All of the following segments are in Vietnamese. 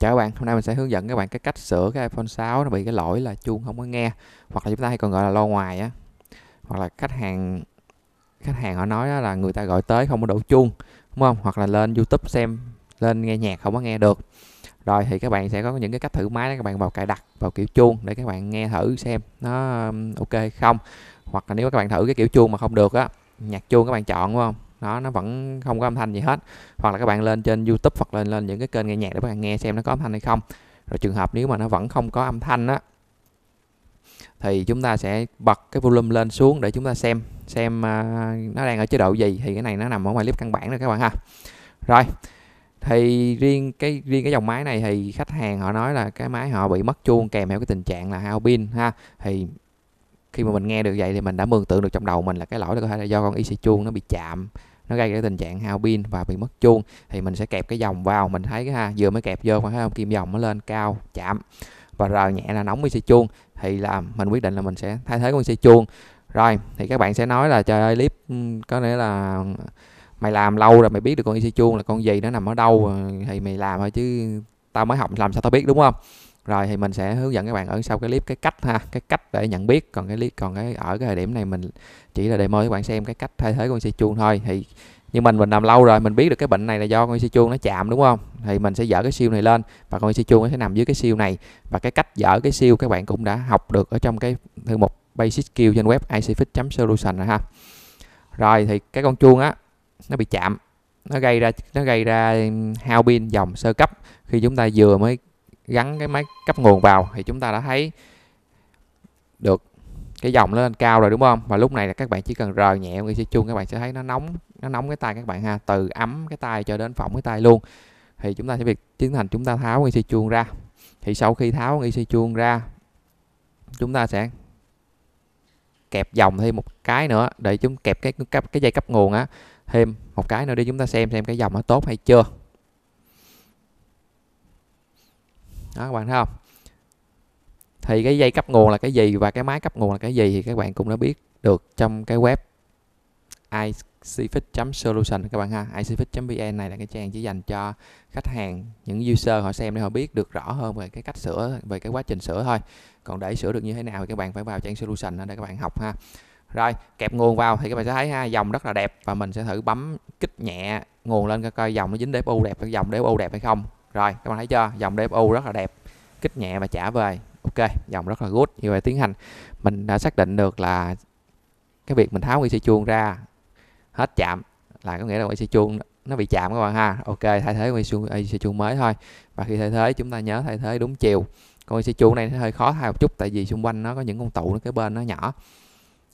Chào các bạn, hôm nay mình sẽ hướng dẫn các bạn cái cách sửa cái iPhone 6 nó bị cái lỗi là chuông không có nghe hoặc là chúng ta hay còn gọi là lo ngoài á. Hoặc là khách hàng khách hàng họ nói là người ta gọi tới không có đủ chuông, đúng không? Hoặc là lên YouTube xem lên nghe nhạc không có nghe được. Rồi thì các bạn sẽ có những cái cách thử máy đó các bạn vào cài đặt vào kiểu chuông để các bạn nghe thử xem nó ok không. Hoặc là nếu các bạn thử cái kiểu chuông mà không được á, nhạc chuông các bạn chọn đúng không? nó nó vẫn không có âm thanh gì hết hoặc là các bạn lên trên youtube hoặc lên lên những cái kênh nghe nhạc để các bạn nghe xem nó có âm thanh hay không rồi trường hợp nếu mà nó vẫn không có âm thanh á thì chúng ta sẽ bật cái volume lên xuống để chúng ta xem xem à, nó đang ở chế độ gì thì cái này nó nằm ở ngoài clip căn bản rồi các bạn ha rồi thì riêng cái riêng cái dòng máy này thì khách hàng họ nói là cái máy họ bị mất chuông kèm theo cái tình trạng là hao pin ha thì khi mà mình nghe được vậy thì mình đã mường tượng được trong đầu mình là cái lỗi là có thể là do con IC chuông nó bị chạm nó gây cái tình trạng hao pin và bị mất chuông thì mình sẽ kẹp cái dòng vào mình thấy cái ha vừa mới kẹp vô phải không kim dòng nó lên cao chạm và rờ nhẹ là nóng IC chuông thì là mình quyết định là mình sẽ thay thế con IC chuông rồi thì các bạn sẽ nói là trời ơi clip ừ, có nghĩa là mày làm lâu rồi mày biết được con IC chuông là con gì nó nằm ở đâu ờ, thì mày làm thôi chứ tao mới học làm sao tao biết đúng không rồi thì mình sẽ hướng dẫn các bạn ở sau cái clip cái cách ha cái cách để nhận biết còn cái clip còn cái ở cái thời điểm này mình chỉ là để mời các bạn xem cái cách thay thế con si chuông thôi thì như mình mình làm lâu rồi mình biết được cái bệnh này là do con si chuông nó chạm đúng không thì mình sẽ dỡ cái siêu này lên và con si chuông nó sẽ nằm dưới cái siêu này và cái cách dỡ cái siêu các bạn cũng đã học được ở trong cái thư mục basic skill trên web icfit solution rồi ha rồi thì cái con chuông á nó bị chạm nó gây ra nó gây ra hao pin dòng sơ cấp khi chúng ta vừa mới gắn cái máy cấp nguồn vào thì chúng ta đã thấy được cái dòng nó lên cao rồi đúng không và lúc này là các bạn chỉ cần rờ nhẹ cái dây chuông các bạn sẽ thấy nó nóng nó nóng cái tay các bạn ha từ ấm cái tay cho đến phỏng cái tay luôn thì chúng ta sẽ việc tiến hành chúng ta tháo cái dây chuông ra thì sau khi tháo cái dây chuông ra chúng ta sẽ kẹp dòng thêm một cái nữa để chúng kẹp cái cái, cái dây cấp nguồn á thêm một cái nữa để chúng ta xem xem cái dòng nó tốt hay chưa đó các bạn thấy không thì cái dây cấp nguồn là cái gì và cái máy cấp nguồn là cái gì thì các bạn cũng đã biết được trong cái web icfit.solution các bạn ha icfit.vn này là cái trang chỉ dành cho khách hàng những user họ xem để họ biết được rõ hơn về cái cách sửa về cái quá trình sửa thôi còn để sửa được như thế nào thì các bạn phải vào trang solution để các bạn học ha rồi kẹp nguồn vào thì các bạn sẽ thấy ha dòng rất là đẹp và mình sẽ thử bấm kích nhẹ nguồn lên coi dòng nó dính u đẹp cái dòng u đẹp hay không rồi các bạn thấy chưa dòng DFU rất là đẹp kích nhẹ và trả về ok dòng rất là good như vậy tiến hành mình đã xác định được là cái việc mình tháo IC chuông ra hết chạm là có nghĩa là IC chuông nó bị chạm các bạn ha ok thay thế IC chuông mới thôi và khi thay thế chúng ta nhớ thay thế đúng chiều còn IC chuông này hơi khó thay một chút tại vì xung quanh nó có những con tụ nó cái bên nó nhỏ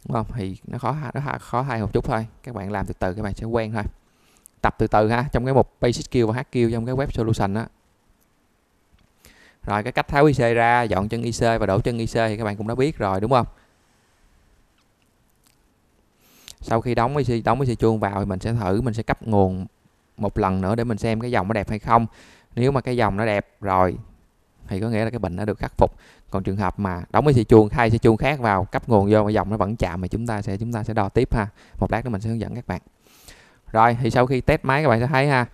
đúng không thì nó khó nó khó thay một chút thôi các bạn làm từ từ các bạn sẽ quen thôi tập từ từ ha trong cái mục basic skill và hard skill trong cái web solution đó rồi cái cách tháo IC ra dọn chân IC và đổ chân IC thì các bạn cũng đã biết rồi đúng không sau khi đóng IC đóng IC chuông vào thì mình sẽ thử mình sẽ cấp nguồn một lần nữa để mình xem cái dòng nó đẹp hay không nếu mà cái dòng nó đẹp rồi thì có nghĩa là cái bệnh nó được khắc phục còn trường hợp mà đóng ic chuông thay ic chuông khác vào cấp nguồn vô mà dòng nó vẫn chạm thì chúng ta sẽ chúng ta sẽ đo tiếp ha một lát nữa mình sẽ hướng dẫn các bạn rồi thì sau khi test máy các bạn sẽ thấy ha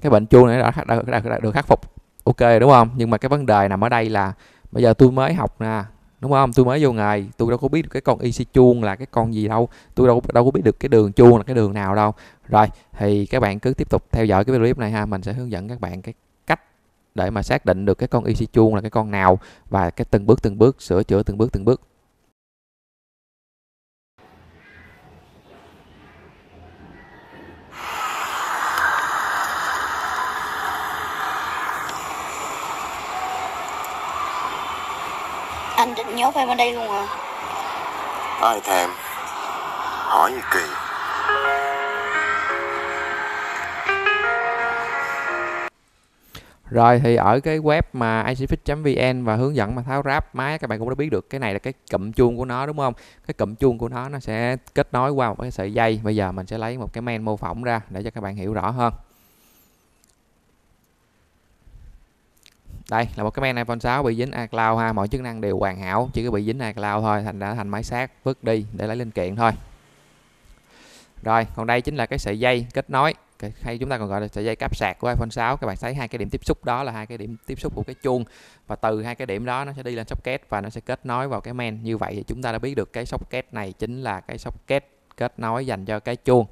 cái bệnh chuông này đã, đã, đã, đã được khắc phục ok đúng không nhưng mà cái vấn đề nằm ở đây là bây giờ tôi mới học nè đúng không tôi mới vô nghề tôi đâu có biết được cái con IC chuông là cái con gì đâu tôi đâu đâu có biết được cái đường chuông là cái đường nào đâu rồi thì các bạn cứ tiếp tục theo dõi cái clip này ha mình sẽ hướng dẫn các bạn cái cách để mà xác định được cái con IC chuông là cái con nào và cái từng bước từng bước sửa chữa từng bước từng bước anh định nhốt em ở đây luôn à Ai thèm Hỏi gì kỳ Rồi thì ở cái web mà icfix.vn và hướng dẫn mà tháo ráp máy các bạn cũng đã biết được cái này là cái cụm chuông của nó đúng không? Cái cụm chuông của nó nó sẽ kết nối qua một cái sợi dây. Bây giờ mình sẽ lấy một cái men mô phỏng ra để cho các bạn hiểu rõ hơn. đây là một cái men iPhone 6 bị dính iCloud ha mọi chức năng đều hoàn hảo chỉ có bị dính iCloud thôi thành đã thành máy xác vứt đi để lấy linh kiện thôi rồi còn đây chính là cái sợi dây kết nối hay chúng ta còn gọi là sợi dây cáp sạc của iPhone 6 các bạn thấy hai cái điểm tiếp xúc đó là hai cái điểm tiếp xúc của cái chuông và từ hai cái điểm đó nó sẽ đi lên socket và nó sẽ kết nối vào cái men như vậy thì chúng ta đã biết được cái socket này chính là cái socket kết nối dành cho cái chuông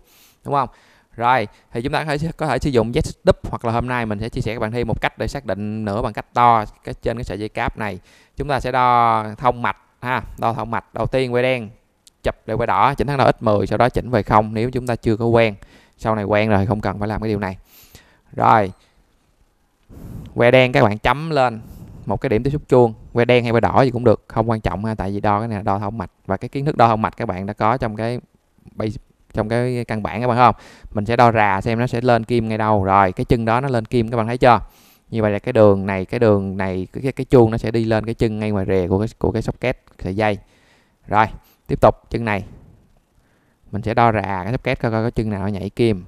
đúng không rồi thì chúng ta có thể có thể sử dụng ZDub hoặc là hôm nay mình sẽ chia sẻ các bạn thêm một cách để xác định nửa bằng cách đo cái trên cái sợi dây cáp này chúng ta sẽ đo thông mạch ha đo thông mạch đầu tiên quay đen chụp để quay đỏ chỉnh thắng đầu x10 sau đó chỉnh về không nếu chúng ta chưa có quen sau này quen rồi không cần phải làm cái điều này rồi que đen các bạn chấm lên một cái điểm tiếp xúc chuông que đen hay que đỏ gì cũng được không quan trọng ha tại vì đo cái này là đo thông mạch và cái kiến thức đo thông mạch các bạn đã có trong cái trong cái căn bản các bạn không mình sẽ đo rà xem nó sẽ lên kim ngay đâu rồi cái chân đó nó lên kim các bạn thấy chưa như vậy là cái đường này cái đường này cái cái chuông nó sẽ đi lên cái chân ngay ngoài rìa của cái của cái socket sợi dây rồi tiếp tục chân này mình sẽ đo rà cái socket coi coi có chân nào nó nhảy kim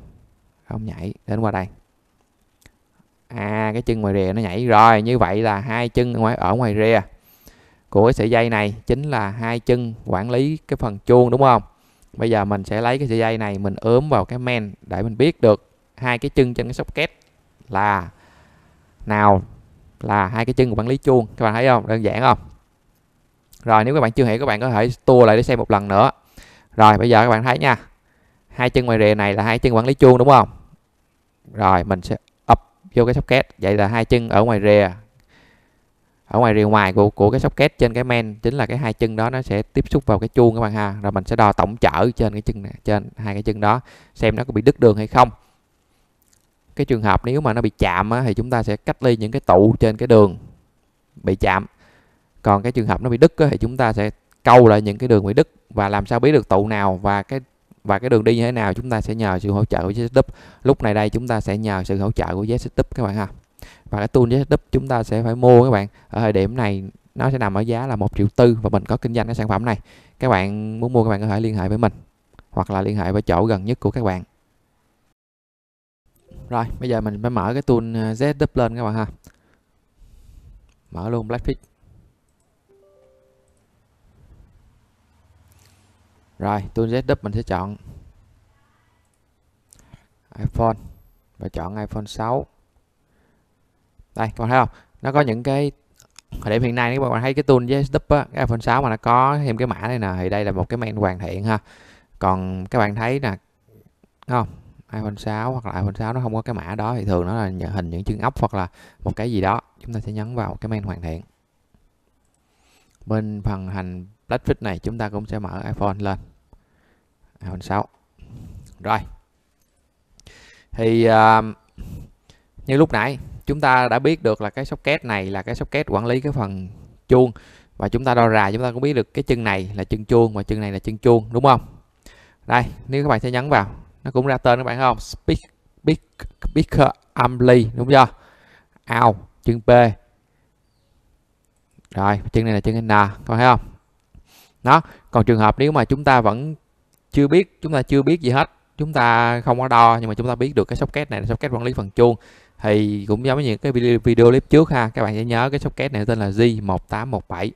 không nhảy đến qua đây à cái chân ngoài rìa nó nhảy rồi như vậy là hai chân ngoài ở ngoài rìa của cái sợi dây này chính là hai chân quản lý cái phần chuông đúng không bây giờ mình sẽ lấy cái sợi dây này mình ướm vào cái men để mình biết được hai cái chân trên cái socket là nào là hai cái chân của quản lý chuông các bạn thấy không đơn giản không rồi nếu các bạn chưa hiểu các bạn có thể tua lại để xem một lần nữa rồi bây giờ các bạn thấy nha hai chân ngoài rìa này là hai chân quản lý chuông đúng không rồi mình sẽ ập vô cái socket vậy là hai chân ở ngoài rìa ở ngoài rìa ngoài của của cái socket trên cái men chính là cái hai chân đó nó sẽ tiếp xúc vào cái chuông các bạn ha rồi mình sẽ đo tổng trở trên cái chân này, trên hai cái chân đó xem nó có bị đứt đường hay không cái trường hợp nếu mà nó bị chạm á, thì chúng ta sẽ cách ly những cái tụ trên cái đường bị chạm còn cái trường hợp nó bị đứt á, thì chúng ta sẽ câu lại những cái đường bị đứt và làm sao biết được tụ nào và cái và cái đường đi như thế nào chúng ta sẽ nhờ sự hỗ trợ của ZSW lúc này đây chúng ta sẽ nhờ sự hỗ trợ của ZSW các bạn ha và cái tool setup chúng ta sẽ phải mua các bạn ở thời điểm này nó sẽ nằm ở giá là một triệu tư và mình có kinh doanh cái sản phẩm này các bạn muốn mua các bạn có thể liên hệ với mình hoặc là liên hệ với chỗ gần nhất của các bạn rồi bây giờ mình phải mở cái tool ZW ờ, lên các bạn ha mở luôn Blackfish rồi tool ZW mình sẽ chọn iPhone và chọn iPhone 6 đây các bạn thấy không nó có những cái thời điểm hiện nay nếu các bạn thấy cái tool với stub á cái iPhone 6 mà nó có thêm cái mã này nè thì đây là một cái main hoàn thiện ha còn các bạn thấy nè không iPhone 6 hoặc là iPhone 6 nó không có cái mã đó thì thường nó là nhận hình những chân ốc hoặc là một cái gì đó chúng ta sẽ nhấn vào cái main hoàn thiện bên phần hành Blackfit này chúng ta cũng sẽ mở iPhone lên iPhone 6 rồi thì uh, như lúc nãy chúng ta đã biết được là cái socket này là cái socket quản lý cái phần chuông và chúng ta đo ra chúng ta cũng biết được cái chân này là chân chuông và chân này là chân chuông đúng không đây nếu các bạn sẽ nhấn vào nó cũng ra tên các bạn không speak speak speaker amply đúng chưa out chân p rồi chân này là chân n các bạn thấy không nó còn trường hợp nếu mà chúng ta vẫn chưa biết chúng ta chưa biết gì hết chúng ta không có đo nhưng mà chúng ta biết được cái socket này là socket quản lý phần chuông thì cũng giống như những cái video clip trước ha các bạn sẽ nhớ cái socket này tên là G1817 các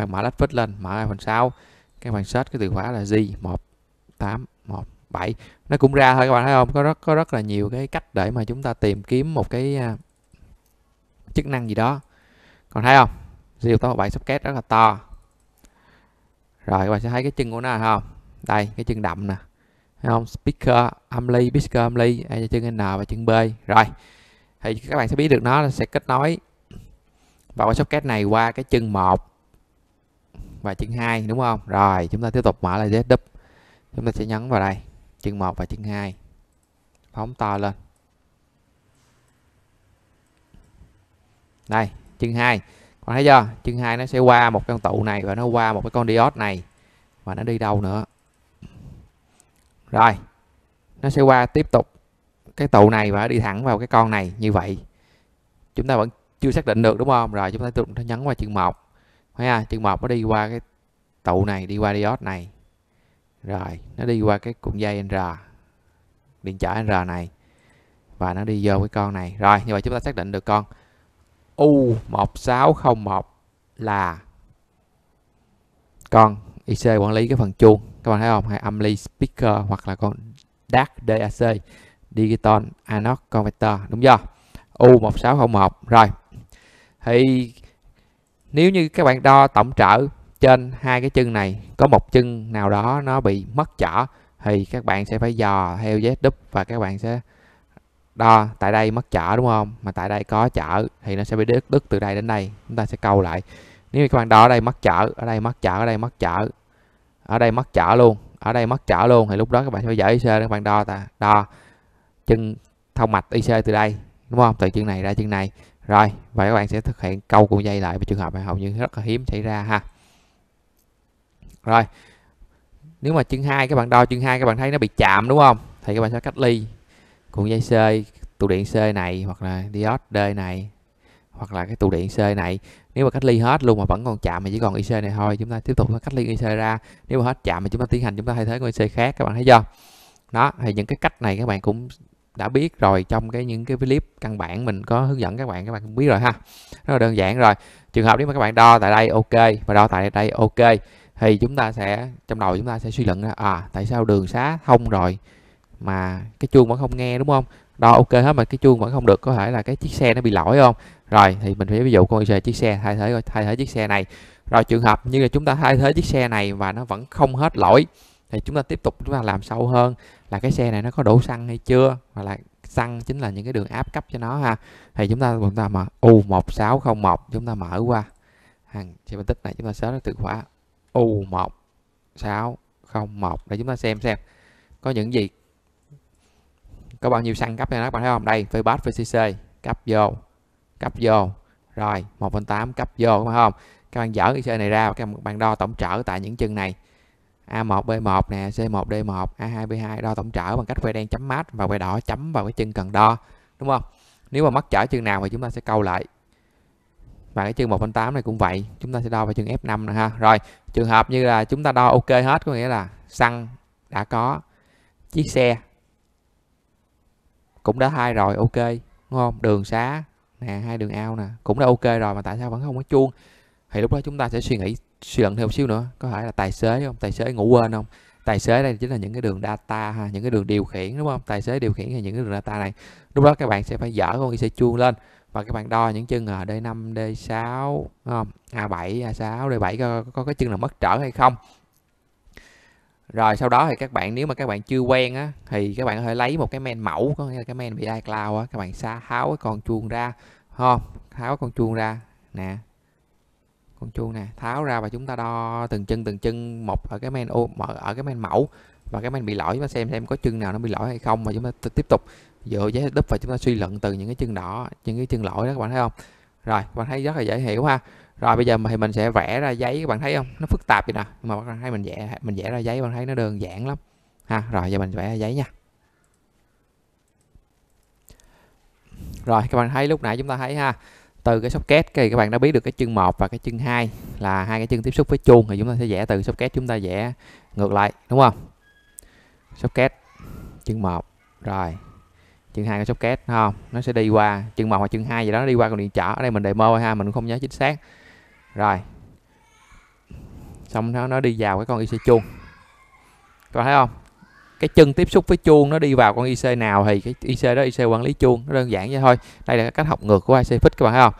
bạn mở lách lên mở phần sau các bạn search cái từ khóa là G1817 nó cũng ra thôi các bạn thấy không có rất có rất là nhiều cái cách để mà chúng ta tìm kiếm một cái à, chức năng gì đó còn thấy không G1817 socket rất là to rồi các bạn sẽ thấy cái chân của nó không đây cái chân đậm nè Thấy không? Speaker, âm speaker âm à, chân N và chân B. Rồi. Thì các bạn sẽ biết được nó sẽ kết nối vào cái socket này qua cái chân 1 và chân 2 đúng không? Rồi, chúng ta tiếp tục mở lại Z Chúng ta sẽ nhấn vào đây, chân 1 và chân 2. Phóng to lên. Đây, chân 2. Con thấy chưa? Chân 2 nó sẽ qua một con tụ này và nó qua một cái con diode này và nó đi đâu nữa rồi nó sẽ qua tiếp tục cái tụ này và đi thẳng vào cái con này như vậy chúng ta vẫn chưa xác định được đúng không rồi chúng ta tiếp tục nhấn qua chữ một phải ha chữ một nó đi qua cái tụ này đi qua diode này rồi nó đi qua cái cuộn dây r điện trở r này và nó đi vô cái con này rồi như vậy chúng ta xác định được con u 1601 là con IC quản lý cái phần chuông các bạn thấy không hay Amli Speaker hoặc là con DAC DAC Digital Anode Converter đúng chưa U1601 rồi thì nếu như các bạn đo tổng trở trên hai cái chân này có một chân nào đó nó bị mất trở thì các bạn sẽ phải dò theo Z đúp và các bạn sẽ đo tại đây mất trở đúng không mà tại đây có trở thì nó sẽ bị đứt đứt từ đây đến đây chúng ta sẽ câu lại nếu như các bạn đo ở đây mất trở ở đây mất trở ở đây mất trở ở đây mất trả luôn ở đây mất trả luôn thì lúc đó các bạn phải dở IC các bạn đo ta đo chân thông mạch IC từ đây đúng không từ chân này ra chân này rồi và các bạn sẽ thực hiện câu cuộn dây lại với trường hợp này hầu như rất là hiếm xảy ra ha rồi nếu mà chân hai các bạn đo chân hai các bạn thấy nó bị chạm đúng không thì các bạn sẽ cách ly cuộn dây C tụ điện C này hoặc là diode D này hoặc là cái tụ điện C này nếu mà cách ly hết luôn mà vẫn còn chạm mà chỉ còn IC này thôi chúng ta tiếp tục cách ly IC ra nếu mà hết chạm mà chúng ta tiến hành chúng ta thay thế con IC khác các bạn thấy chưa đó thì những cái cách này các bạn cũng đã biết rồi trong cái những cái clip căn bản mình có hướng dẫn các bạn các bạn cũng biết rồi ha rất là đơn giản rồi trường hợp nếu mà các bạn đo tại đây ok và đo tại đây ok thì chúng ta sẽ trong đầu chúng ta sẽ suy luận ra à tại sao đường xá thông rồi mà cái chuông vẫn không nghe đúng không đo ok hết mà cái chuông vẫn không được có thể là cái chiếc xe nó bị lỗi không rồi thì mình phải ví dụ con chiếc xe thay thế thay thế chiếc xe này rồi trường hợp như là chúng ta thay thế chiếc xe này và nó vẫn không hết lỗi thì chúng ta tiếp tục chúng ta làm sâu hơn là cái xe này nó có đủ xăng hay chưa và là xăng chính là những cái đường áp cấp cho nó ha thì chúng ta chúng ta mở U1601 chúng ta mở qua à, hàng xe phân tích này chúng ta sẽ từ khóa U1601 để chúng ta xem xem có những gì có bao nhiêu xăng cấp cho nó các bạn thấy không đây với bát với cc cấp vô cấp vô rồi 1 phần 8 cấp vô đúng không các bạn dở cái xe này ra các bạn đo tổng trở tại những chân này A1 B1 nè C1 D1 A2 B2 đo tổng trở bằng cách que đen chấm mát và que đỏ chấm vào cái chân cần đo đúng không nếu mà mất trở chân nào thì chúng ta sẽ câu lại và cái chân 1 phần 8 này cũng vậy chúng ta sẽ đo vào chân F5 nè ha rồi trường hợp như là chúng ta đo ok hết có nghĩa là xăng đã có chiếc xe cũng đã hai rồi ok đúng không đường xá nè hai đường ao nè cũng đã ok rồi mà tại sao vẫn không có chuông thì lúc đó chúng ta sẽ suy nghĩ suy luận thêm một xíu nữa có thể là tài xế không tài xế ngủ quên không tài xế đây chính là những cái đường data ha những cái đường điều khiển đúng không tài xế điều khiển là những cái đường data này lúc đó các bạn sẽ phải dở con cái xe chuông lên và các bạn đo những chân ở d 5 d 6 a 7 a 6 d 7 có, có, có cái chân là mất trở hay không rồi sau đó thì các bạn nếu mà các bạn chưa quen á thì các bạn có thể lấy một cái men mẫu có nghĩa là cái men bị iCloud á các bạn xa háo cái con chuông ra không tháo con chuông ra nè con chuông nè tháo ra và chúng ta đo từng chân từng chân một ở cái men ô ở cái men mẫu và cái men bị lỗi chúng ta xem xem có chân nào nó bị lỗi hay không mà chúng ta tiếp tục dựa giấy đúp và chúng ta suy luận từ những cái chân đỏ những cái chân lỗi đó các bạn thấy không rồi các bạn thấy rất là dễ hiểu ha rồi bây giờ thì mình sẽ vẽ ra giấy các bạn thấy không nó phức tạp vậy nè nhưng mà các bạn thấy mình vẽ mình vẽ ra giấy các bạn thấy nó đơn giản lắm ha rồi giờ mình vẽ ra giấy nha rồi các bạn thấy lúc nãy chúng ta thấy ha từ cái socket thì các bạn đã biết được cái chân 1 và cái chân 2 là hai cái chân tiếp xúc với chuông thì chúng ta sẽ vẽ từ socket chúng ta vẽ ngược lại đúng không socket chân 1 rồi chân hai cái socket không nó sẽ đi qua chân 1 và chân 2 gì đó nó đi qua con điện trở ở đây mình demo ha mình cũng không nhớ chính xác rồi xong nó nó đi vào cái con IC chuông các bạn thấy không cái chân tiếp xúc với chuông nó đi vào con IC nào thì cái IC đó IC quản lý chuông nó đơn giản vậy thôi đây là cách học ngược của IC fix các bạn thấy không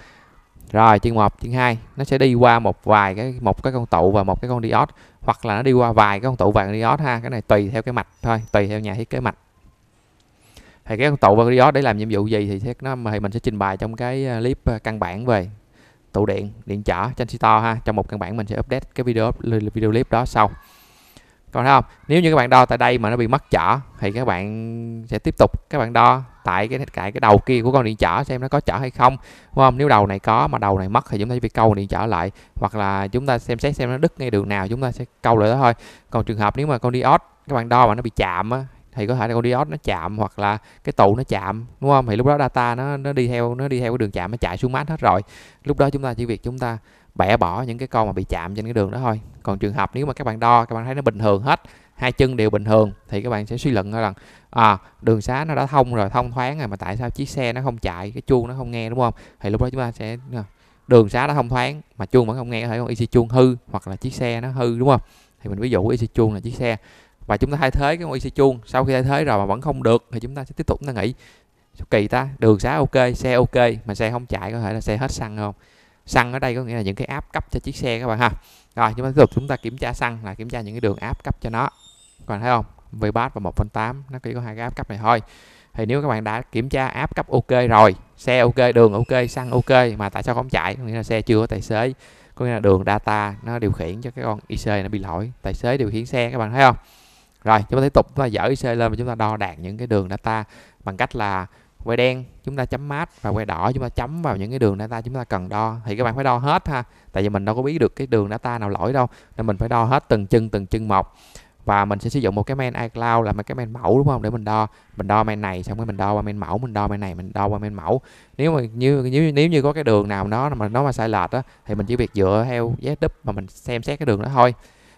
rồi chân 1, chân 2 nó sẽ đi qua một vài cái một cái con tụ và một cái con diode hoặc là nó đi qua vài cái con tụ và con diode ha, cái này tùy theo cái mạch thôi, tùy theo nhà thiết kế mạch. Thì cái con tụ và con diode để làm nhiệm vụ gì thì nó thì mình sẽ trình bày trong cái ờ, clip ờ, căn bản về tụ điện điện trở trên store ha trong một căn bản mình sẽ update cái video video clip đó sau còn thấy không nếu như các bạn đo tại đây mà nó bị mất trở thì các bạn sẽ tiếp tục các bạn đo tại cái tại cái đầu kia của con điện trở xem nó có trở hay không đúng không nếu đầu này có mà đầu này mất thì chúng ta chỉ câu điện trở lại hoặc là chúng ta xem xét xem nó đứt ngay đường nào chúng ta sẽ câu lại đó thôi còn trường hợp nếu mà con diode các bạn đo mà nó bị chạm á, thì có thể là con diode nó chạm hoặc là cái tụ nó chạm đúng không thì lúc đó data nó nó đi theo nó đi theo cái đường chạm nó chạy xuống mát hết rồi lúc đó chúng ta chỉ việc chúng ta bẻ bỏ những cái con mà bị chạm trên cái đường đó thôi còn trường hợp nếu mà các bạn đo các bạn thấy nó bình thường hết hai chân đều bình thường thì các bạn sẽ suy luận rằng à, đường xá nó đã thông rồi thông thoáng rồi mà tại sao chiếc xe nó không chạy cái chuông nó không nghe đúng không thì lúc đó chúng ta sẽ à, đường xá nó thông thoáng mà chuông vẫn không nghe có thể con IC chuông hư hoặc là chiếc xe nó hư đúng không thì mình ví dụ IC chuông là chiếc xe và chúng ta thay thế cái IC chuông sau khi thay thế rồi mà vẫn không được thì chúng ta sẽ tiếp tục chúng ta nghĩ kỳ ta đường xá ok xe ok mà xe không chạy có thể là xe hết xăng không xăng ở đây có nghĩa là những cái áp cấp cho chiếc xe các bạn ha rồi chúng ta tiếp tục chúng ta kiểm tra xăng là kiểm tra những cái đường áp cấp cho nó còn thấy không VBAT và 1.8 nó chỉ có hai cái áp cấp này thôi thì nếu các bạn đã kiểm tra áp cấp ok rồi xe ok đường ok xăng ok mà tại sao không chạy có nghĩa là xe chưa có tài xế có nghĩa là đường data nó điều khiển cho cái con IC nó bị lỗi tài xế điều khiển xe các bạn thấy không rồi chúng ta tiếp tục chúng ta dở IC lên và chúng ta đo đạt những cái đường data bằng cách là que đen chúng ta chấm mát và que đỏ chúng ta chấm vào những cái đường data chúng ta cần đo thì các bạn phải đo hết ha tại vì mình đâu có biết được cái đường data nào lỗi đâu nên mình phải đo hết từng chân từng chân một và mình sẽ sử dụng một cái men iCloud là một cái men mẫu đúng không để mình đo mình đo men này xong rồi mình đo qua men mẫu mình đo men này mình đo qua men mẫu nếu mà như nếu nếu như có cái đường nào nó mà nó mà sai lệch á thì mình chỉ việc dựa theo giá đúp mà mình xem xét cái đường đó thôi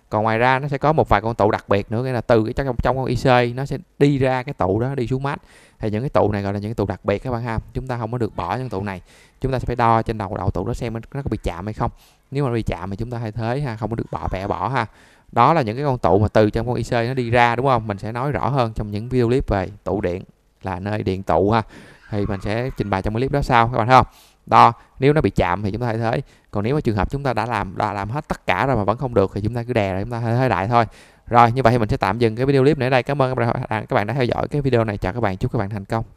còn ngoài ra nó sẽ có một vài con tụ đặc biệt nữa nghĩa là từ cái trong trong con IC nó sẽ đi ra cái tụ đó đi xuống mát thì những cái tụ này gọi là những cái tụ đặc biệt các bạn ha chúng ta không có được bỏ những tụ này chúng ta sẽ phải đo trên đầu đầu tụ đó xem nó có bị chạm hay không nếu mà nó bị chạm thì chúng ta thay thế ha không có được bỏ bẻ bỏ ha đó là những cái con tụ mà từ trong con IC nó đi ra đúng không mình sẽ nói rõ hơn trong những video clip về tụ điện là nơi điện tụ ha thì mình sẽ trình bày trong cái clip đó sau các bạn thấy không đo nếu nó bị chạm thì chúng ta thay thế còn nếu mà trường hợp chúng ta đã làm đã làm hết tất cả rồi mà vẫn không được thì chúng ta cứ đè rồi chúng ta thay thế lại thôi rồi như vậy thì mình sẽ tạm dừng cái video clip này đây cảm ơn các bạn các bạn đã theo dõi cái video này chào các bạn chúc các bạn thành công